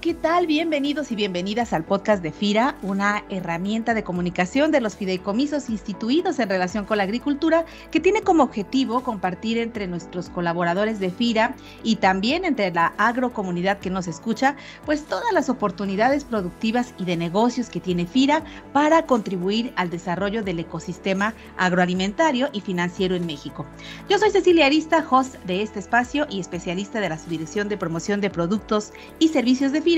¿qué tal? Bienvenidos y bienvenidas al podcast de FIRA, una herramienta de comunicación de los fideicomisos instituidos en relación con la agricultura que tiene como objetivo compartir entre nuestros colaboradores de FIRA y también entre la agrocomunidad que nos escucha, pues todas las oportunidades productivas y de negocios que tiene FIRA para contribuir al desarrollo del ecosistema agroalimentario y financiero en México. Yo soy Cecilia Arista, host de este espacio y especialista de la Subdirección de Promoción de Productos y Servicios de FIRA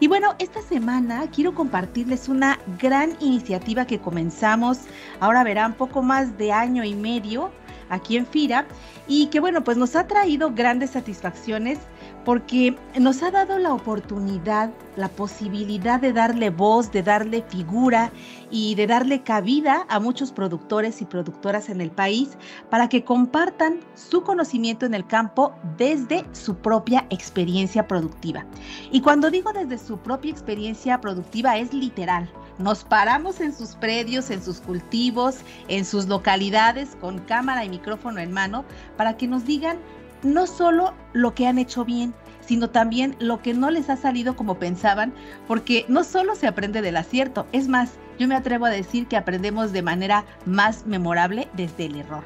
y bueno, esta semana quiero compartirles una gran iniciativa que comenzamos, ahora verán, poco más de año y medio aquí en FIRA y que bueno, pues nos ha traído grandes satisfacciones porque nos ha dado la oportunidad, la posibilidad de darle voz, de darle figura y de darle cabida a muchos productores y productoras en el país para que compartan su conocimiento en el campo desde su propia experiencia productiva. Y cuando digo desde su propia experiencia productiva es literal. Nos paramos en sus predios, en sus cultivos, en sus localidades con cámara y micrófono en mano para que nos digan no solo lo que han hecho bien, sino también lo que no les ha salido como pensaban, porque no solo se aprende del acierto, es más, yo me atrevo a decir que aprendemos de manera más memorable desde el error.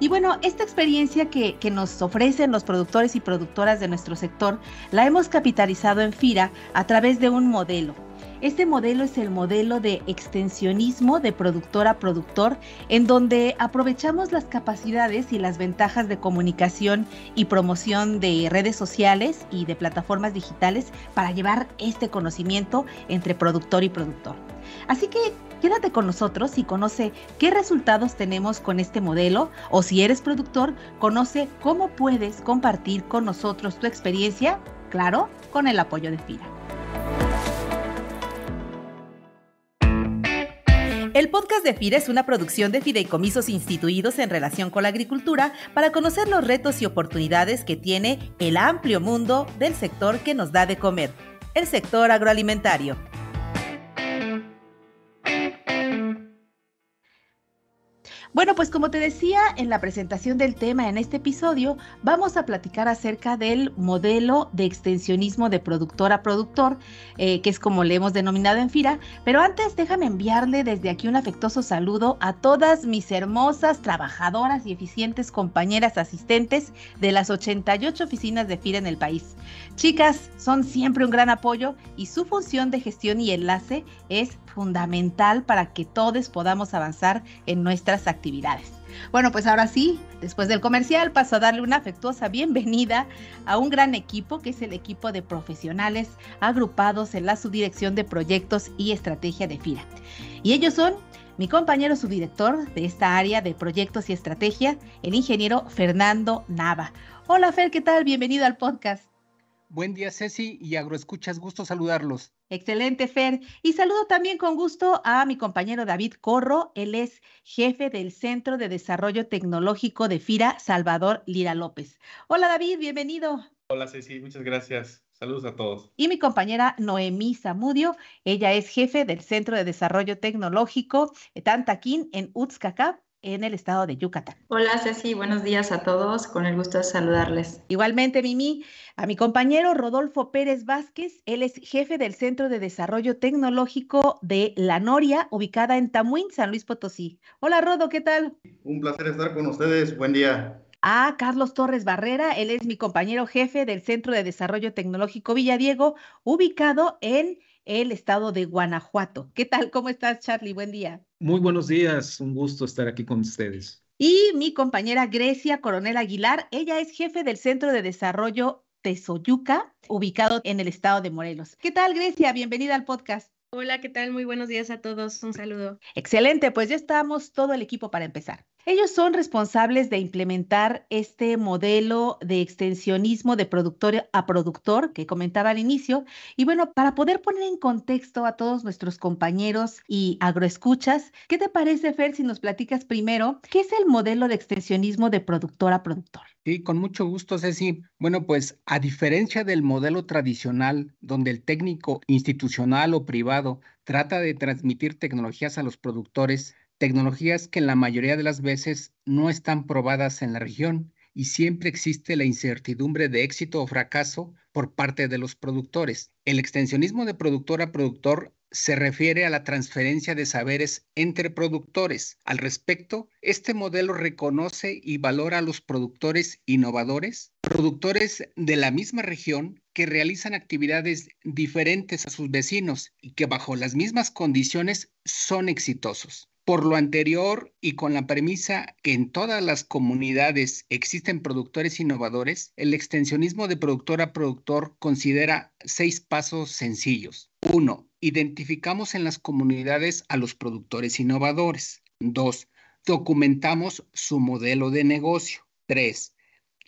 Y bueno, esta experiencia que, nos ofrecen los productores y productoras de nuestro sector la hemos capitalizado en FIRA a través de un modelo, este modelo es el modelo de extensionismo de productor a productor, en donde aprovechamos las capacidades y las ventajas de comunicación y promoción de redes sociales y de plataformas digitales para llevar este conocimiento entre productor y productor. Así que quédate con nosotros y conoce qué resultados tenemos con este modelo o si eres productor, conoce cómo puedes compartir con nosotros tu experiencia, claro, con el apoyo de FIRA. El podcast de Fide es una producción de fideicomisos instituidos en relación con la agricultura para conocer los retos y oportunidades que tiene el amplio mundo del sector que nos da de comer, el sector agroalimentario. Bueno, pues como te decía en la presentación del tema en este episodio, vamos a platicar acerca del modelo de extensionismo de productor a productor, eh, que es como le hemos denominado en FIRA, pero antes déjame enviarle desde aquí un afectuoso saludo a todas mis hermosas, trabajadoras y eficientes compañeras asistentes de las 88 oficinas de FIRA en el país. Chicas, son siempre un gran apoyo y su función de gestión y enlace es fundamental para que todos podamos avanzar en nuestras actividades actividades. Bueno, pues ahora sí, después del comercial paso a darle una afectuosa bienvenida a un gran equipo que es el equipo de profesionales agrupados en la Subdirección de Proyectos y Estrategia de FIRA. Y ellos son mi compañero subdirector de esta área de Proyectos y Estrategia, el ingeniero Fernando Nava. Hola Fer, ¿qué tal? Bienvenido al podcast. Buen día Ceci y agroescuchas, gusto saludarlos. Excelente, Fer. Y saludo también con gusto a mi compañero David Corro. Él es jefe del Centro de Desarrollo Tecnológico de FIRA, Salvador Lira López. Hola, David, bienvenido. Hola, Ceci, muchas gracias. Saludos a todos. Y mi compañera Noemí Zamudio, ella es jefe del Centro de Desarrollo Tecnológico Tantaquín en Utzcacá en el estado de Yucatán. Hola Ceci, buenos días a todos, con el gusto de saludarles. Igualmente, Mimi, a mi compañero Rodolfo Pérez Vázquez, él es jefe del Centro de Desarrollo Tecnológico de La Noria, ubicada en Tamuín, San Luis Potosí. Hola Rodo, ¿qué tal? Un placer estar con ustedes, buen día a ah, Carlos Torres Barrera. Él es mi compañero jefe del Centro de Desarrollo Tecnológico Villadiego, ubicado en el estado de Guanajuato. ¿Qué tal? ¿Cómo estás, Charlie? Buen día. Muy buenos días, un gusto estar aquí con ustedes. Y mi compañera Grecia Coronel Aguilar, ella es jefe del Centro de Desarrollo Tesoyuca, ubicado en el estado de Morelos. ¿Qué tal, Grecia? Bienvenida al podcast. Hola, ¿qué tal? Muy buenos días a todos. Un saludo. Excelente, pues ya estamos todo el equipo para empezar. Ellos son responsables de implementar este modelo de extensionismo de productor a productor que comentaba al inicio. Y bueno, para poder poner en contexto a todos nuestros compañeros y agroescuchas, ¿qué te parece, Fer, si nos platicas primero qué es el modelo de extensionismo de productor a productor? Sí, con mucho gusto, Ceci. Bueno, pues a diferencia del modelo tradicional, donde el técnico institucional o privado trata de transmitir tecnologías a los productores, tecnologías que en la mayoría de las veces no están probadas en la región y siempre existe la incertidumbre de éxito o fracaso por parte de los productores. El extensionismo de productor a productor se refiere a la transferencia de saberes entre productores. Al respecto, este modelo reconoce y valora a los productores innovadores, productores de la misma región que realizan actividades diferentes a sus vecinos y que bajo las mismas condiciones son exitosos. Por lo anterior y con la premisa que en todas las comunidades existen productores innovadores, el extensionismo de productor a productor considera seis pasos sencillos. 1. Identificamos en las comunidades a los productores innovadores. 2. Documentamos su modelo de negocio. 3.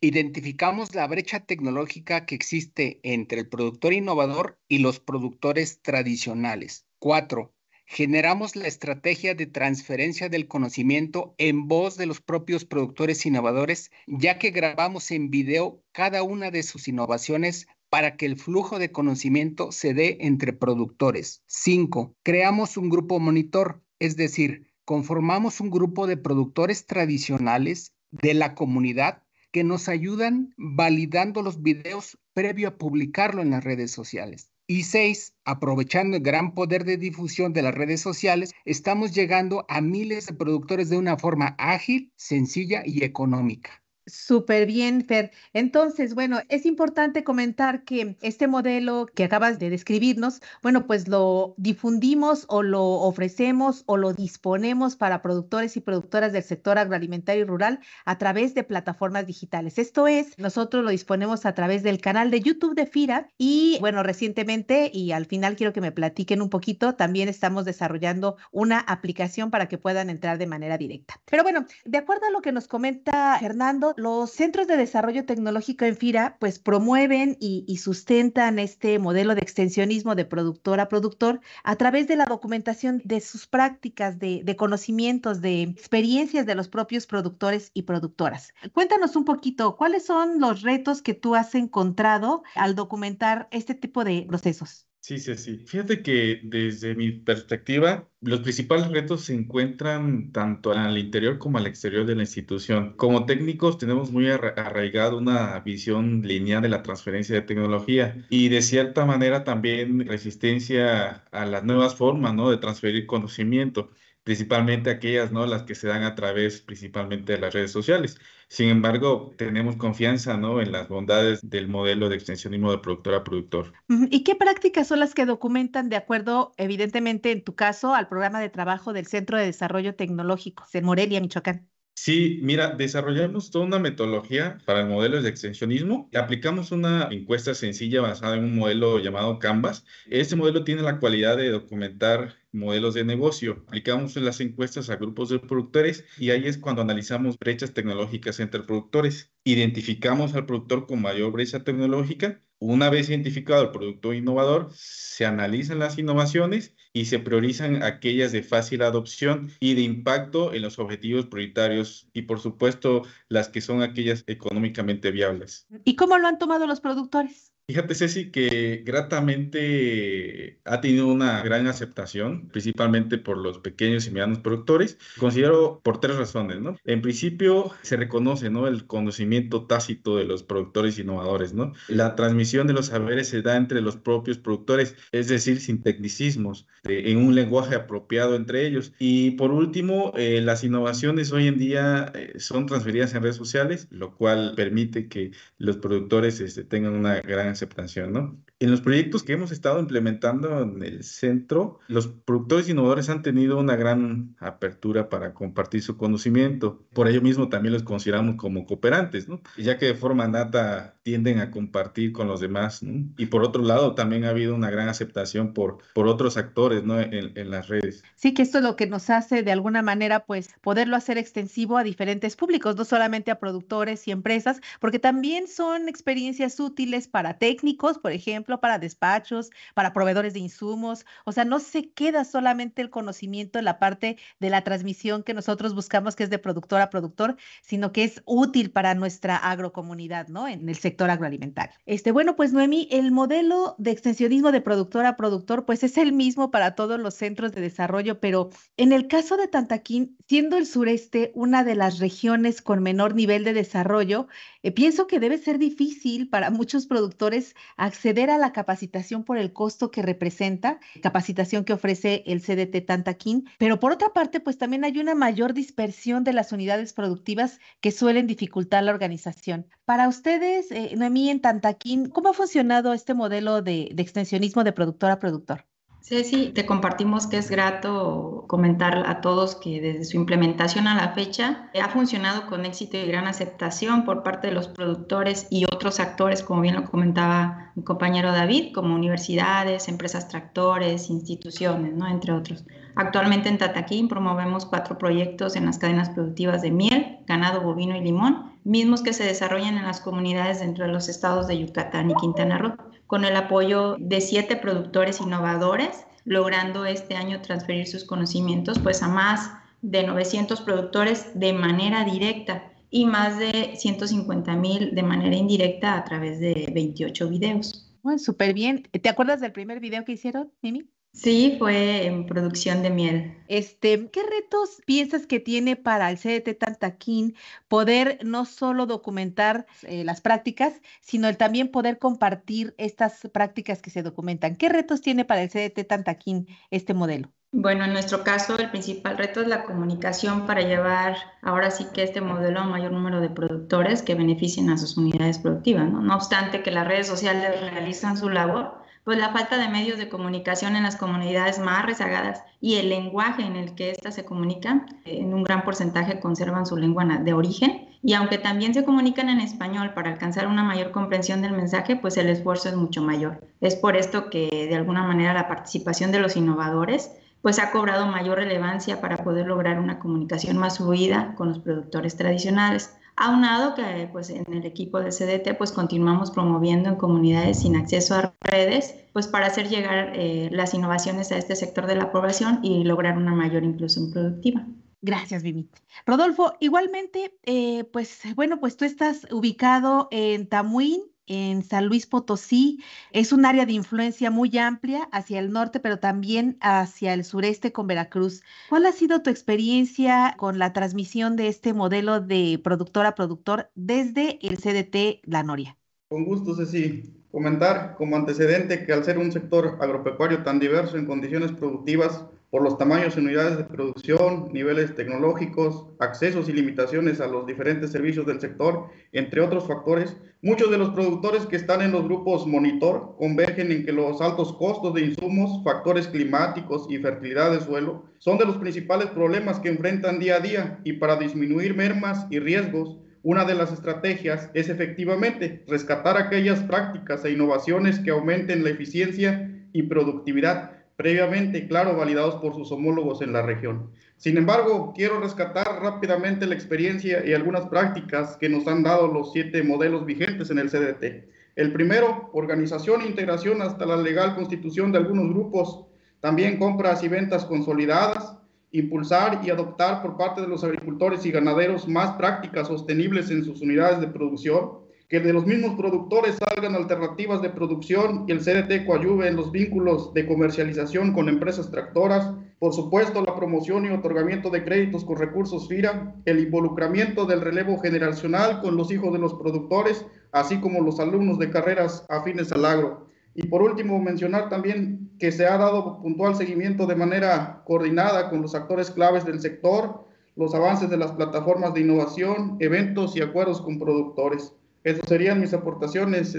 Identificamos la brecha tecnológica que existe entre el productor innovador y los productores tradicionales. 4 generamos la estrategia de transferencia del conocimiento en voz de los propios productores innovadores, ya que grabamos en video cada una de sus innovaciones para que el flujo de conocimiento se dé entre productores. 5. Creamos un grupo monitor, es decir, conformamos un grupo de productores tradicionales de la comunidad que nos ayudan validando los videos previo a publicarlo en las redes sociales. Y seis, aprovechando el gran poder de difusión de las redes sociales, estamos llegando a miles de productores de una forma ágil, sencilla y económica. Súper bien, Fer. Entonces, bueno, es importante comentar que este modelo que acabas de describirnos, bueno, pues lo difundimos o lo ofrecemos o lo disponemos para productores y productoras del sector agroalimentario y rural a través de plataformas digitales. Esto es, nosotros lo disponemos a través del canal de YouTube de FIRA y, bueno, recientemente y al final quiero que me platiquen un poquito, también estamos desarrollando una aplicación para que puedan entrar de manera directa. Pero bueno, de acuerdo a lo que nos comenta Hernando, los centros de desarrollo tecnológico en FIRA pues promueven y, sustentan este modelo de extensionismo de productor a productor a través de la documentación de sus prácticas, de conocimientos, de experiencias de los propios productores y productoras. Cuéntanos un poquito, ¿cuáles son los retos que tú has encontrado al documentar este tipo de procesos? Sí, sí, sí. Fíjate que desde mi perspectiva, los principales retos se encuentran tanto al interior como al exterior de la institución. Como técnicos tenemos muy arraigado una visión lineal de la transferencia de tecnología y de cierta manera también resistencia a las nuevas formas ¿no? de transferir conocimiento principalmente aquellas, ¿no? Las que se dan a través principalmente de las redes sociales. Sin embargo, tenemos confianza, ¿no? En las bondades del modelo de extensionismo de productor a productor. ¿Y qué prácticas son las que documentan de acuerdo, evidentemente, en tu caso, al programa de trabajo del Centro de Desarrollo Tecnológico de Morelia, Michoacán? Sí, mira, desarrollamos toda una metodología para el modelo de extensionismo. Aplicamos una encuesta sencilla basada en un modelo llamado Canvas. Este modelo tiene la cualidad de documentar modelos de negocio. Aplicamos las encuestas a grupos de productores y ahí es cuando analizamos brechas tecnológicas entre productores. Identificamos al productor con mayor brecha tecnológica. Una vez identificado el producto innovador, se analizan las innovaciones y se priorizan aquellas de fácil adopción y de impacto en los objetivos prioritarios y, por supuesto, las que son aquellas económicamente viables. ¿Y cómo lo han tomado los productores? Fíjate, Ceci, que gratamente ha tenido una gran aceptación, principalmente por los pequeños y medianos productores. Considero por tres razones, ¿no? En principio, se reconoce, ¿no? El conocimiento tácito de los productores innovadores, ¿no? La transmisión de los saberes se da entre los propios productores, es decir, sin tecnicismos, eh, en un lenguaje apropiado entre ellos. Y por último, eh, las innovaciones hoy en día eh, son transferidas en redes sociales, lo cual permite que los productores este, tengan una gran aceptación, ¿no? En los proyectos que hemos estado implementando en el centro, los productores innovadores han tenido una gran apertura para compartir su conocimiento. Por ello mismo también los consideramos como cooperantes, ¿no? ya que de forma nata tienden a compartir con los demás. Y por otro lado, también ha habido una gran aceptación por, por otros actores en, en las redes. Sí, que esto es lo que nos hace de alguna manera, pues, poderlo hacer extensivo a diferentes públicos, no solamente a productores y empresas, porque también son experiencias útiles para técnicos, por ejemplo para despachos, para proveedores de insumos. O sea, no se queda solamente el conocimiento en la parte de la transmisión que nosotros buscamos, que es de productor a productor, sino que es útil para nuestra agrocomunidad, ¿no? En el sector agroalimentario. Este, bueno, pues Noemi, el modelo de extensionismo de productor a productor, pues es el mismo para todos los centros de desarrollo, pero en el caso de Tantaquín, siendo el sureste una de las regiones con menor nivel de desarrollo, eh, pienso que debe ser difícil para muchos productores acceder a la capacitación por el costo que representa, capacitación que ofrece el CDT Tantaquín, pero por otra parte, pues también hay una mayor dispersión de las unidades productivas que suelen dificultar la organización. Para ustedes, eh, Noemí, en Tantaquín, ¿cómo ha funcionado este modelo de, de extensionismo de productor a productor? Ceci, te compartimos que es grato comentar a todos que desde su implementación a la fecha ha funcionado con éxito y gran aceptación por parte de los productores y otros actores, como bien lo comentaba mi compañero David, como universidades, empresas tractores, instituciones, ¿no? entre otros. Actualmente en Tataquín promovemos cuatro proyectos en las cadenas productivas de miel, ganado bovino y limón, mismos que se desarrollan en las comunidades dentro de los estados de Yucatán y Quintana Roo con el apoyo de siete productores innovadores, logrando este año transferir sus conocimientos pues a más de 900 productores de manera directa y más de 150 mil de manera indirecta a través de 28 videos. Bueno, súper bien. ¿Te acuerdas del primer video que hicieron, Mimi? Sí, fue en producción de miel. Este, ¿qué retos piensas que tiene para el CDT Tantaquín poder no solo documentar eh, las prácticas, sino también poder compartir estas prácticas que se documentan? ¿Qué retos tiene para el CDT Tantaquín este modelo? Bueno, en nuestro caso el principal reto es la comunicación para llevar ahora sí que este modelo a mayor número de productores que beneficien a sus unidades productivas. No, no obstante que las redes sociales realizan su labor, pues la falta de medios de comunicación en las comunidades más rezagadas y el lenguaje en el que éstas se comunican, en un gran porcentaje conservan su lengua de origen y aunque también se comunican en español para alcanzar una mayor comprensión del mensaje, pues el esfuerzo es mucho mayor. Es por esto que de alguna manera la participación de los innovadores pues ha cobrado mayor relevancia para poder lograr una comunicación más fluida con los productores tradicionales. Aunado que pues en el equipo de CDT pues continuamos promoviendo en comunidades sin acceso a redes pues para hacer llegar eh, las innovaciones a este sector de la población y lograr una mayor inclusión productiva. Gracias, Vivi. Rodolfo, igualmente, eh, pues bueno, pues tú estás ubicado en Tamuín, en San Luis Potosí. Es un área de influencia muy amplia hacia el norte, pero también hacia el sureste con Veracruz. ¿Cuál ha sido tu experiencia con la transmisión de este modelo de productor a productor desde el CDT La Noria? Con gusto, Ceci. Comentar como antecedente que al ser un sector agropecuario tan diverso en condiciones productivas, por los tamaños y unidades de producción, niveles tecnológicos, accesos y limitaciones a los diferentes servicios del sector, entre otros factores, muchos de los productores que están en los grupos monitor convergen en que los altos costos de insumos, factores climáticos y fertilidad de suelo son de los principales problemas que enfrentan día a día y para disminuir mermas y riesgos, una de las estrategias es efectivamente rescatar aquellas prácticas e innovaciones que aumenten la eficiencia y productividad previamente, claro, validados por sus homólogos en la región. Sin embargo, quiero rescatar rápidamente la experiencia y algunas prácticas que nos han dado los siete modelos vigentes en el CDT. El primero, organización e integración hasta la legal constitución de algunos grupos, también compras y ventas consolidadas, impulsar y adoptar por parte de los agricultores y ganaderos más prácticas sostenibles en sus unidades de producción, que de los mismos productores salgan alternativas de producción y el CDT coayuve en los vínculos de comercialización con empresas tractoras, por supuesto la promoción y otorgamiento de créditos con recursos FIRA, el involucramiento del relevo generacional con los hijos de los productores, así como los alumnos de carreras afines al agro. Y por último, mencionar también que se ha dado puntual seguimiento de manera coordinada con los actores claves del sector, los avances de las plataformas de innovación, eventos y acuerdos con productores. Esas serían mis aportaciones,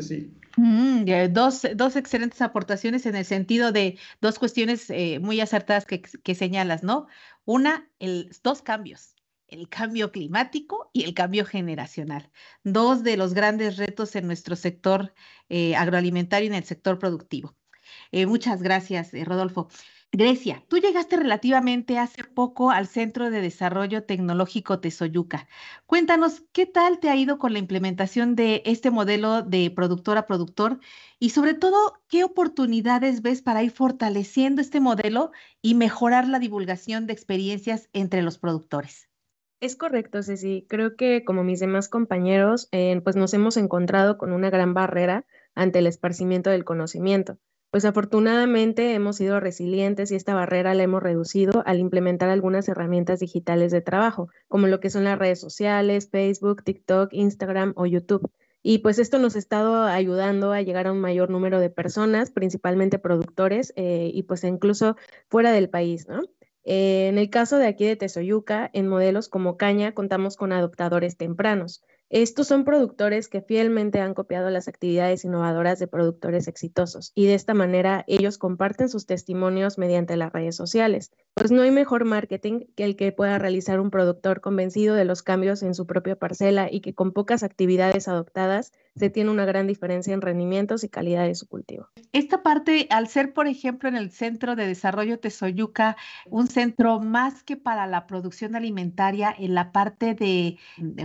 mm, sí. dos, excelentes aportaciones en el sentido de dos cuestiones eh, muy acertadas que, que, señalas, ¿no? Una, dos cambios, el cambio climático y el cambio generacional. Dos de los grandes retos en nuestro sector eh, agroalimentario y en el sector productivo. Eh, muchas gracias, Rodolfo. Grecia, tú llegaste relativamente hace poco al Centro de Desarrollo Tecnológico Tesoyuca. Cuéntanos, ¿qué tal te ha ido con la implementación de este modelo de productor a productor? Y sobre todo, ¿qué oportunidades ves para ir fortaleciendo este modelo y mejorar la divulgación de experiencias entre los productores? Es correcto, Ceci. Creo que como mis demás compañeros, eh, pues nos hemos encontrado con una gran barrera ante el esparcimiento del conocimiento pues afortunadamente hemos sido resilientes y esta barrera la hemos reducido al implementar algunas herramientas digitales de trabajo, como lo que son las redes sociales, Facebook, TikTok, Instagram o YouTube. Y pues esto nos ha estado ayudando a llegar a un mayor número de personas, principalmente productores eh, y pues incluso fuera del país, ¿no? Eh, en el caso de aquí de Tesoyuca, en modelos como Caña, contamos con adoptadores tempranos. Estos son productores que fielmente han copiado las actividades innovadoras de productores exitosos y de esta manera ellos comparten sus testimonios mediante las redes sociales, pues no hay mejor marketing que el que pueda realizar un productor convencido de los cambios en su propia parcela y que con pocas actividades adoptadas se tiene una gran diferencia en rendimientos y calidad de su cultivo. Esta parte, al ser, por ejemplo, en el Centro de Desarrollo Tesoyuca, un centro más que para la producción alimentaria, en la parte de,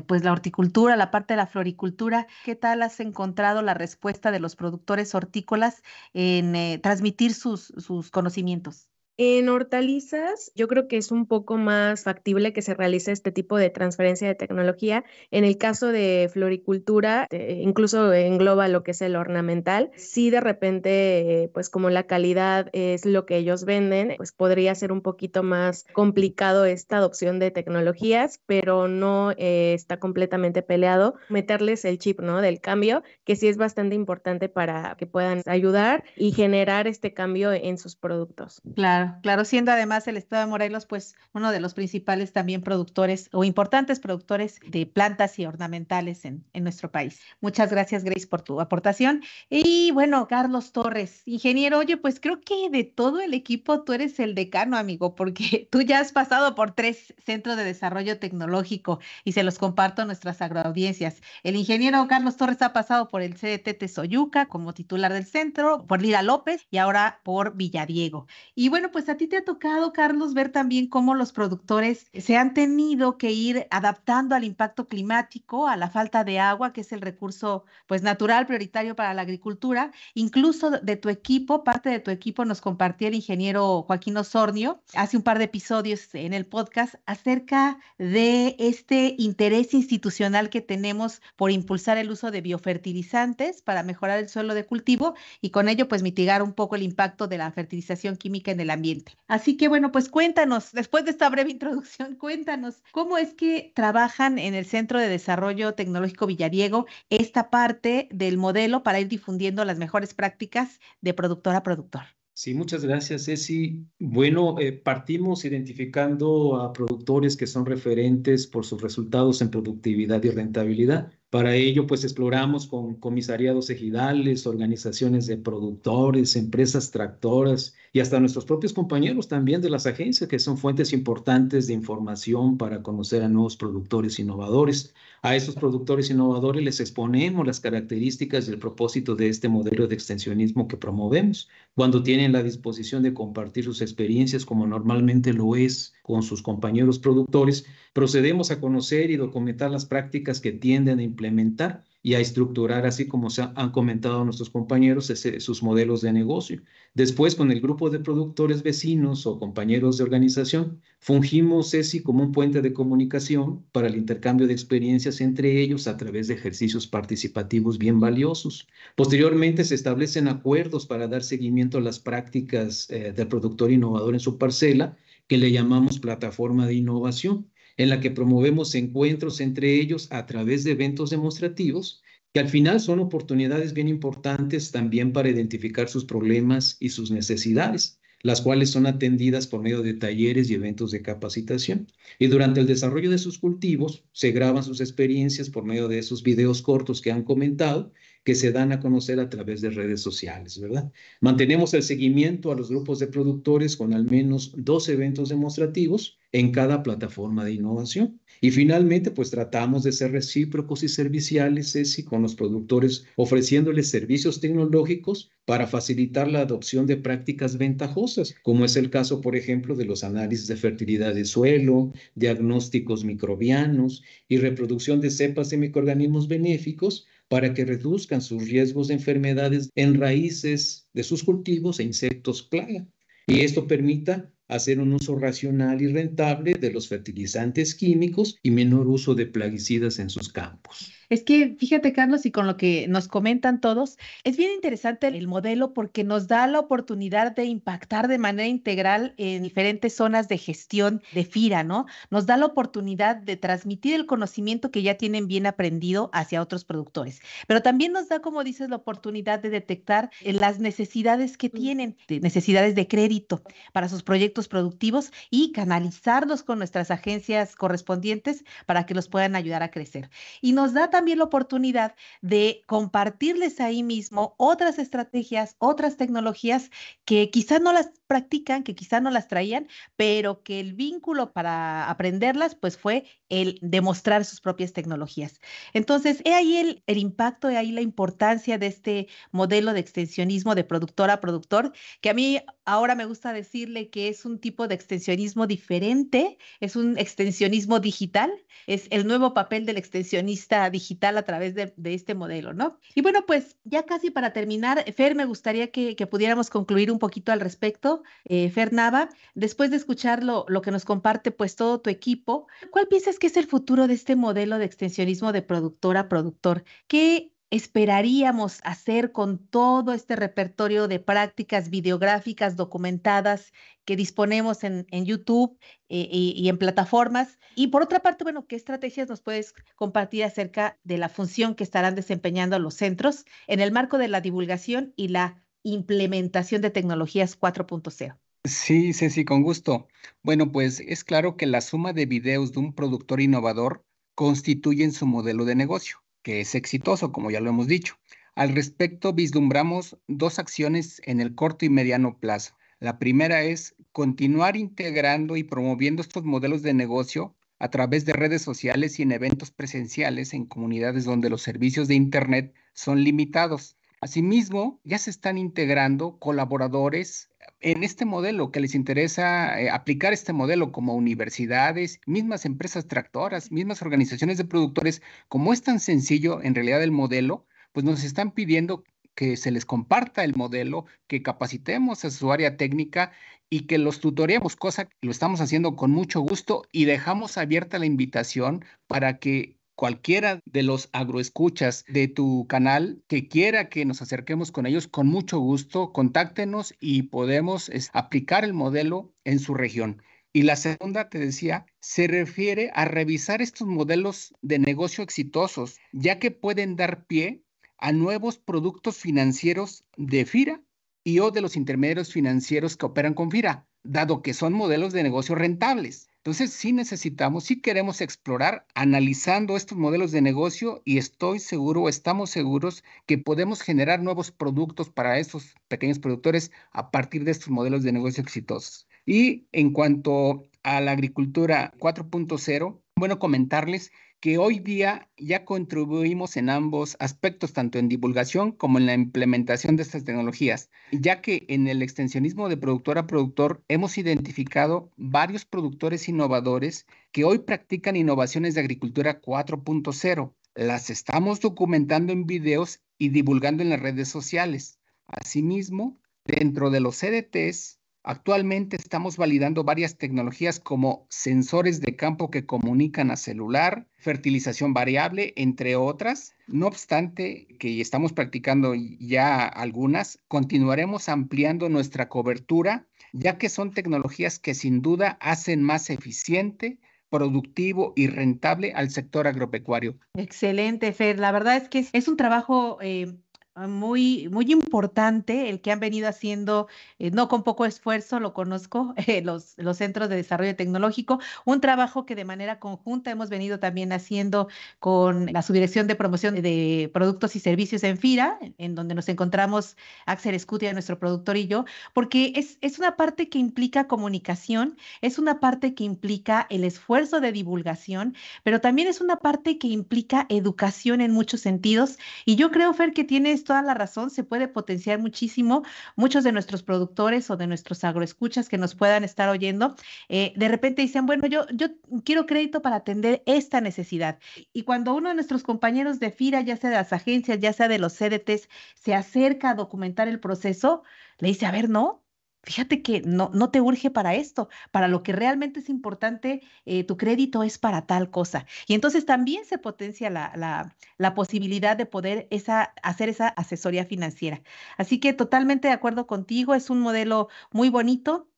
pues, la horticultura, la parte de la floricultura, ¿qué tal has encontrado la respuesta de los productores hortícolas en eh, transmitir sus conocimientos? En hortalizas, yo creo que es un poco más factible que se realice este tipo de transferencia de tecnología. En el caso de floricultura, eh, incluso engloba lo que es el ornamental. Si de repente, eh, pues como la calidad es lo que ellos venden, pues podría ser un poquito más complicado esta adopción de tecnologías, pero no eh, está completamente peleado meterles el chip, ¿no? Del cambio, que sí es bastante importante para que puedan ayudar y generar este cambio en sus productos. Claro. Claro, siendo además el estado de Morelos, pues uno de los principales también productores o importantes productores de plantas y ornamentales en, en nuestro país. Muchas gracias, Grace, por tu aportación. Y bueno, Carlos Torres, ingeniero, oye, pues creo que de todo el equipo tú eres el decano, amigo, porque tú ya has pasado por tres centros de desarrollo tecnológico y se los comparto a nuestras agroaudiencias. El ingeniero Carlos Torres ha pasado por el CDT Tesoyuca como titular del centro, por Lira López y ahora por Villadiego. Y bueno, pues, pues a ti te ha tocado, Carlos, ver también cómo los productores se han tenido que ir adaptando al impacto climático, a la falta de agua, que es el recurso pues natural prioritario para la agricultura. Incluso de tu equipo, parte de tu equipo nos compartió el ingeniero Joaquín Osornio hace un par de episodios en el podcast acerca de este interés institucional que tenemos por impulsar el uso de biofertilizantes para mejorar el suelo de cultivo y con ello pues mitigar un poco el impacto de la fertilización química en el ambiente. Así que bueno, pues cuéntanos, después de esta breve introducción, cuéntanos cómo es que trabajan en el Centro de Desarrollo Tecnológico Villariego esta parte del modelo para ir difundiendo las mejores prácticas de productor a productor. Sí, muchas gracias, Ceci. Bueno, eh, partimos identificando a productores que son referentes por sus resultados en productividad y rentabilidad. Para ello, pues exploramos con comisariados ejidales, organizaciones de productores, empresas tractoras y hasta nuestros propios compañeros también de las agencias, que son fuentes importantes de información para conocer a nuevos productores innovadores. A esos productores innovadores les exponemos las características y el propósito de este modelo de extensionismo que promovemos. Cuando tienen la disposición de compartir sus experiencias, como normalmente lo es con sus compañeros productores, procedemos a conocer y documentar las prácticas que tienden a implementar y a estructurar, así como se han comentado nuestros compañeros, sus modelos de negocio. Después, con el grupo de productores vecinos o compañeros de organización, fungimos ESI como un puente de comunicación para el intercambio de experiencias entre ellos a través de ejercicios participativos bien valiosos. Posteriormente, se establecen acuerdos para dar seguimiento a las prácticas eh, del productor innovador en su parcela, que le llamamos plataforma de innovación en la que promovemos encuentros entre ellos a través de eventos demostrativos, que al final son oportunidades bien importantes también para identificar sus problemas y sus necesidades, las cuales son atendidas por medio de talleres y eventos de capacitación. Y durante el desarrollo de sus cultivos se graban sus experiencias por medio de esos videos cortos que han comentado que se dan a conocer a través de redes sociales, ¿verdad? Mantenemos el seguimiento a los grupos de productores con al menos dos eventos demostrativos en cada plataforma de innovación. Y finalmente, pues tratamos de ser recíprocos y serviciales, con los productores, ofreciéndoles servicios tecnológicos para facilitar la adopción de prácticas ventajosas, como es el caso, por ejemplo, de los análisis de fertilidad de suelo, diagnósticos microbianos y reproducción de cepas de microorganismos benéficos para que reduzcan sus riesgos de enfermedades en raíces de sus cultivos e insectos plaga. Y esto permita hacer un uso racional y rentable de los fertilizantes químicos y menor uso de plaguicidas en sus campos. Es que fíjate, Carlos, y con lo que nos comentan todos, es bien interesante el modelo porque nos da la oportunidad de impactar de manera integral en diferentes zonas de gestión de FIRA, ¿no? Nos da la oportunidad de transmitir el conocimiento que ya tienen bien aprendido hacia otros productores, pero también nos da, como dices, la oportunidad de detectar eh, las necesidades que mm. tienen, necesidades de crédito para sus proyectos productivos y canalizarlos con nuestras agencias correspondientes para que los puedan ayudar a crecer. Y nos da también también la oportunidad de compartirles ahí mismo otras estrategias, otras tecnologías que quizás no las practican, que quizás no las traían, pero que el vínculo para aprenderlas pues fue el demostrar sus propias tecnologías. Entonces, he ahí el, impacto, he ahí la importancia de este modelo de extensionismo de productor a productor, que a mí ahora me gusta decirle que es un tipo de extensionismo diferente, es un extensionismo digital, es el nuevo papel del extensionista digital a través de, este modelo, ¿no? Y bueno, pues ya casi para terminar, Fer, me gustaría que, pudiéramos concluir un poquito al respecto. Eh, Fer Nava, después de escuchar lo, lo que nos comparte pues todo tu equipo, ¿cuál piensas qué es el futuro de este modelo de extensionismo de productor a productor? ¿Qué esperaríamos hacer con todo este repertorio de prácticas videográficas documentadas que disponemos en, YouTube eh, y, en plataformas. Y por otra parte, bueno, ¿qué estrategias nos puedes compartir acerca de la función que estarán desempeñando los centros en el marco de la divulgación y la implementación de tecnologías 4.0? Sí, sí, con gusto. Bueno, pues es claro que la suma de videos de un productor innovador constituyen su modelo de negocio, que es exitoso, como ya lo hemos dicho. Al respecto, vislumbramos dos acciones en el corto y mediano plazo. La primera es continuar integrando y promoviendo estos modelos de negocio a través de redes sociales y en eventos presenciales en comunidades donde los servicios de Internet son limitados. Asimismo, ya se están integrando colaboradores en este modelo que les interesa eh, aplicar este modelo como universidades, mismas empresas tractoras, mismas organizaciones de productores, como es tan sencillo en realidad el modelo, pues nos están pidiendo que se les comparta el modelo, que capacitemos a su área técnica y que los tutoreemos, cosa que lo estamos haciendo con mucho gusto y dejamos abierta la invitación para que cualquiera de los agroescuchas de tu canal que quiera que nos acerquemos con ellos, con mucho gusto, contáctenos y podemos aplicar el modelo en su región. Y la segunda, te decía, se refiere a revisar estos modelos de negocio exitosos, ya que pueden dar pie a nuevos productos financieros de FIRA y o de los intermediarios financieros que operan con FIRA, dado que son modelos de negocio rentables. Entonces, sí necesitamos, sí queremos explorar analizando estos modelos de negocio y estoy seguro, estamos seguros que podemos generar nuevos productos para estos pequeños productores a partir de estos modelos de negocio exitosos. Y en cuanto a la agricultura 4.0, bueno, comentarles que hoy día ya contribuimos en ambos aspectos, tanto en divulgación como en la implementación de estas tecnologías, ya que en el extensionismo de productor a productor hemos identificado varios productores innovadores que hoy practican innovaciones de agricultura 4.0. Las estamos documentando en videos y divulgando en las redes sociales. Asimismo, dentro de los CDTs, Actualmente estamos validando varias tecnologías como sensores de campo que comunican a celular, fertilización variable, entre otras. No obstante que estamos practicando ya algunas, continuaremos ampliando nuestra cobertura, ya que son tecnologías que sin duda hacen más eficiente productivo y rentable al sector agropecuario. Excelente, Fer. La verdad es que es un trabajo eh, Ah, muy, muy importante el que han venido haciendo, eh, no con poco esfuerzo, lo conozco, eh, los, los, Centros de Desarrollo Tecnológico, un trabajo que de manera conjunta hemos venido también haciendo con la Subdirección de Promoción de Productos y Servicios en FIRA, en donde nos encontramos Axel Escutia, nuestro productor y yo, porque es, es una parte que implica comunicación, es una parte que implica el esfuerzo de divulgación, pero también es una parte que implica educación en muchos sentidos. Y yo creo, Fer, que tienes toda la razón, se puede potenciar muchísimo. Muchos de nuestros productores o de nuestros agroescuchas que nos puedan estar oyendo, eh, de repente dicen, bueno, yo, yo quiero crédito para atender esta necesidad. Y cuando uno de nuestros compañeros de FIRA, ya sea de las agencias, ya sea de los CDTs, se acerca a documentar el proceso, le dice, a ver, no, fíjate que no, no te urge para esto, para lo que realmente es importante, eh, tu crédito es para tal cosa. Y entonces también se potencia la, la, la, posibilidad de poder esa, hacer esa asesoría financiera. Así que totalmente de acuerdo contigo, es un modelo muy bonito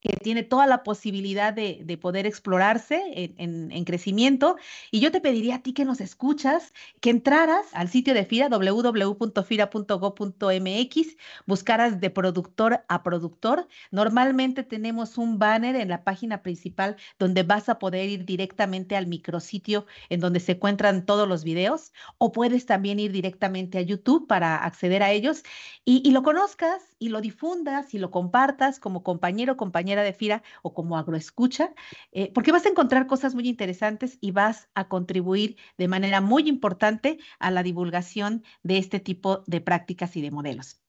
que tiene toda la posibilidad de, poder explorarse en, crecimiento. Y yo te pediría a ti que nos escuchas, que entraras al sitio de FIRA, www.fira.go.mx, buscaras de productor a productor. Normalmente tenemos un banner en la página principal donde vas a poder ir directamente al micrositio en donde se encuentran todos los videos, o puedes también ir directamente a YouTube para acceder a ellos y, y lo conozcas y lo difundas y lo compartas como compañero, compañero de FIRA o como agroescucha, eh, porque vas a encontrar cosas muy interesantes y vas a contribuir de manera muy importante a la divulgación de este tipo de prácticas y de modelos.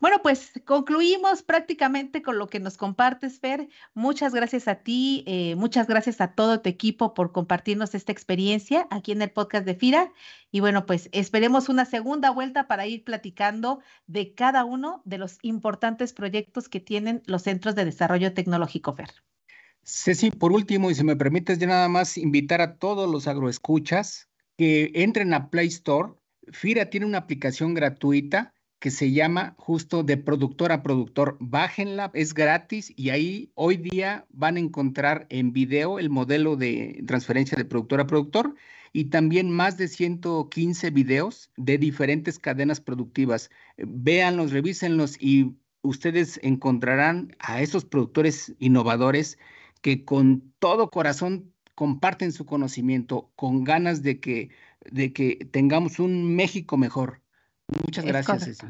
Bueno, pues concluimos prácticamente con lo que nos compartes, Fer. Muchas gracias a ti, eh, muchas gracias a todo tu equipo por compartirnos esta experiencia aquí en el podcast de FIRA. Y bueno, pues esperemos una segunda vuelta para ir platicando de cada uno de los importantes proyectos que tienen los centros de desarrollo tecnológico, Fer. Ceci, por último, y si me permites, ya nada más invitar a todos los agroescuchas que entren a Play Store. FIRA tiene una aplicación gratuita que se llama justo de productor a productor. Bájenla, es gratis y ahí hoy día van a encontrar en video el modelo de transferencia de productor a productor y también más de 115 videos de diferentes cadenas productivas. Eh, véanlos, revísenlos y ustedes encontrarán a esos productores innovadores que con todo corazón comparten su conocimiento, con ganas de que, de que tengamos un México mejor Muchas gracias, Ceci.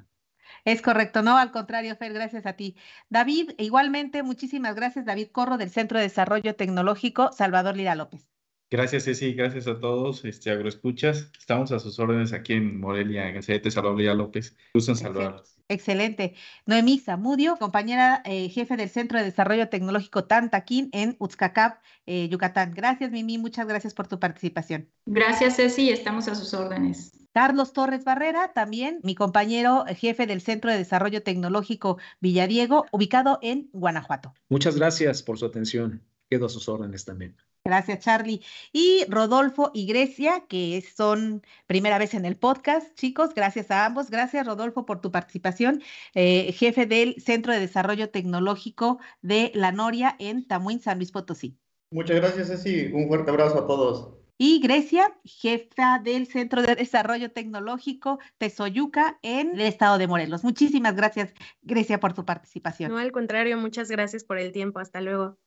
Es correcto, no, al contrario, Fer, gracias a ti. David, e igualmente, muchísimas gracias, David Corro, del Centro de Desarrollo Tecnológico, Salvador Lira López. Gracias, Ceci, gracias a todos, este, agroescuchas. Estamos a sus órdenes aquí en Morelia, en Gacete Salvador Lira López. Gusto en saludarlos. Excelente. Noemí Zamudio, compañera eh, jefe del Centro de Desarrollo Tecnológico Tantaquín en Uzcacab, eh, Yucatán. Gracias, Mimi, muchas gracias por tu participación. Gracias, Ceci, estamos a sus órdenes. Carlos Torres Barrera, también mi compañero eh, jefe del Centro de Desarrollo Tecnológico Villadiego, ubicado en Guanajuato. Muchas gracias por su atención. Quedo a sus órdenes también. Gracias, Charlie. Y Rodolfo y Grecia, que son primera vez en el podcast, chicos, gracias a ambos. Gracias, Rodolfo, por tu participación, eh, jefe del Centro de Desarrollo Tecnológico de La Noria en Tamuín, San Luis Potosí. Muchas gracias, Ceci. Un fuerte abrazo a todos. Y Grecia, jefa del Centro de Desarrollo Tecnológico de Soyuca en el estado de Morelos. Muchísimas gracias, Grecia, por tu participación. No, al contrario, muchas gracias por el tiempo. Hasta luego.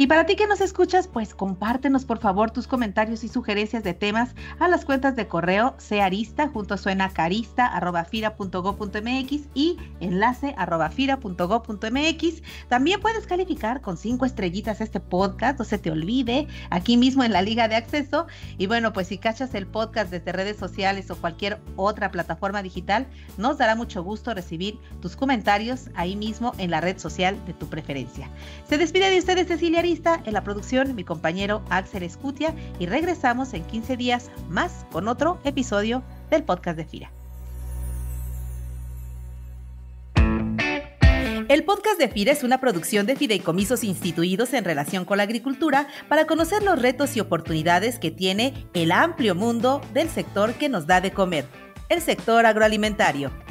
Y para ti que nos escuchas, pues compártenos por favor tus comentarios y sugerencias de temas a las cuentas de correo searista junto suena carista arroba y enlace arroba También puedes calificar con cinco estrellitas este podcast, no se te olvide, aquí mismo en la liga de acceso. Y bueno, pues si cachas el podcast desde redes sociales o cualquier otra plataforma digital, nos dará mucho gusto recibir tus comentarios ahí mismo en la red social de tu preferencia. Se despide de ustedes Cecilia en la producción mi compañero Axel Escutia y regresamos en 15 días más con otro episodio del podcast de FIRA. El podcast de FIRA es una producción de fideicomisos instituidos en relación con la agricultura para conocer los retos y oportunidades que tiene el amplio mundo del sector que nos da de comer, el sector agroalimentario.